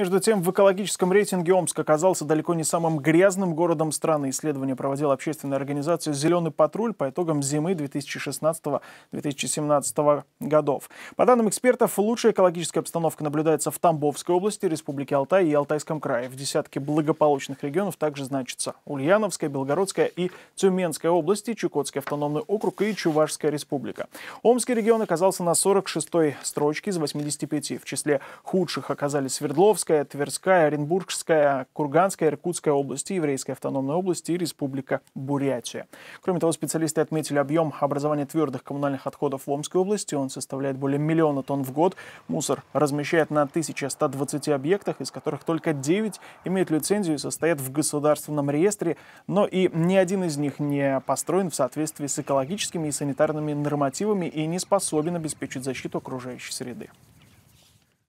Между тем, в экологическом рейтинге Омск оказался далеко не самым грязным городом страны. Исследование проводила общественная организация «Зеленый патруль» по итогам зимы 2016-2017 годов. По данным экспертов, лучшая экологическая обстановка наблюдается в Тамбовской области, Республике Алтай и Алтайском крае. В десятке благополучных регионов также значатся Ульяновская, Белгородская и Тюменская области, Чукотский автономный округ и Чувашская республика. Омский регион оказался на 46-й строчке из 85. В числе худших оказались Свердловская, Московская, Тверская, Оренбургская, Курганская, Иркутская области, Еврейская автономная область и Республика Бурятия. Кроме того, специалисты отметили объем образования твердых коммунальных отходов в Омской области. Он составляет более миллиона тонн в год. Мусор размещает на 1120 объектах, из которых только 9 имеют лицензию и состоят в государственном реестре, но и ни один из них не построен в соответствии с экологическими и санитарными нормативами и не способен обеспечить защиту окружающей среды.